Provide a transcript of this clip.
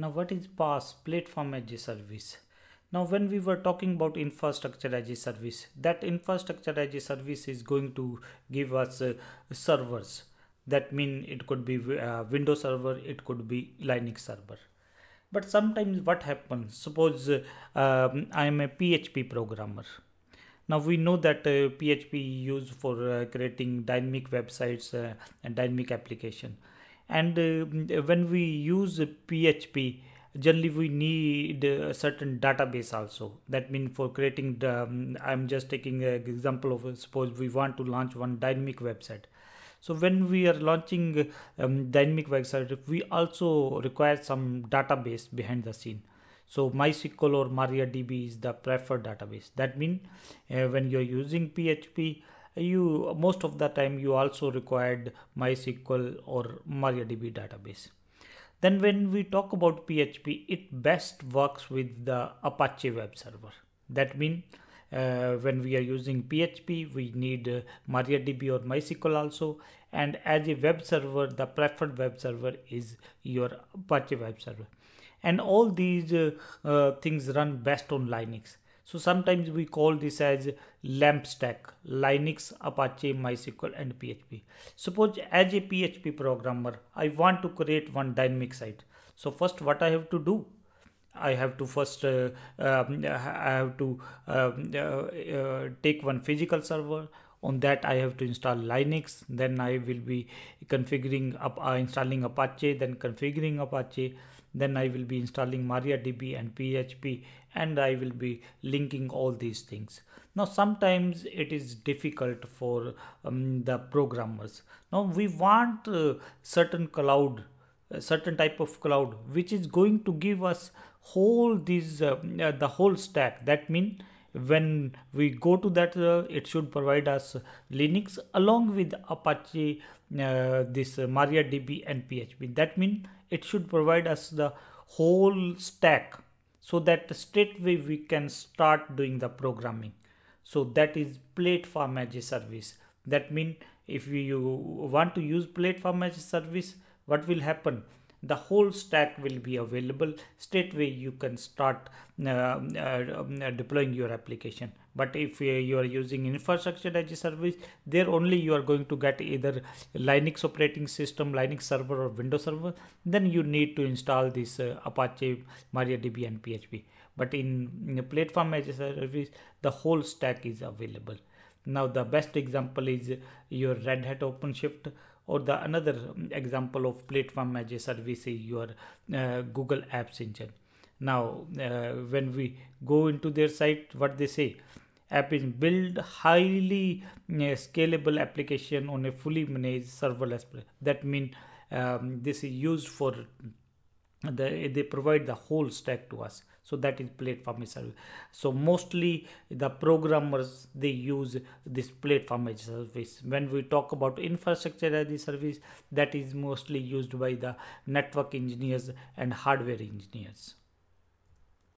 Now what is PaaS, Platform as a Service? Now when we were talking about infrastructure as a service, that infrastructure as a service is going to give us uh, servers. That mean it could be uh, Windows server, it could be Linux server. But sometimes what happens, suppose uh, um, I am a PHP programmer. Now we know that PHP uh, used for uh, creating dynamic websites uh, and dynamic application and uh, when we use PHP generally we need a certain database also that means for creating the um, i'm just taking an example of suppose we want to launch one dynamic website so when we are launching um, dynamic website we also require some database behind the scene so mysql or mariadb is the preferred database that means uh, when you're using php you most of the time you also required MySQL or MariaDB database. Then when we talk about PHP, it best works with the Apache web server. That means uh, when we are using PHP, we need uh, MariaDB or MySQL also. And as a web server, the preferred web server is your Apache web server. And all these uh, uh things run best on Linux. So sometimes we call this as LAMP stack, Linux, Apache, MySQL and PHP. Suppose as a PHP programmer, I want to create one dynamic site. So first what I have to do? I have to first uh, um, I have to um, uh, uh, take one physical server on that I have to install Linux then I will be configuring up uh, installing Apache then configuring Apache then I will be installing MariaDB and PHP and I will be linking all these things. Now sometimes it is difficult for um, the programmers. Now we want uh, certain cloud, uh, certain type of cloud which is going to give us whole these uh, uh the whole stack that means when we go to that uh, it should provide us linux along with apache uh, this uh, mariadb and php that means it should provide us the whole stack so that straight away we can start doing the programming so that is platform as a service that means if you want to use platform as a service what will happen the whole stack will be available straightway you can start uh, uh, uh, deploying your application but if uh, you are using infrastructure as a service there only you are going to get either linux operating system linux server or windows server then you need to install this uh, apache mariadb and php but in, in platform as a service the whole stack is available now the best example is your Red Hat OpenShift or the another example of platform as a service is your uh, Google Apps Engine. Now uh, when we go into their site, what they say, app is build highly uh, scalable application on a fully managed serverless. That means um, this is used for they, they provide the whole stack to us so that is platform service so mostly the programmers they use this platform as a service when we talk about infrastructure as a service that is mostly used by the network engineers and hardware engineers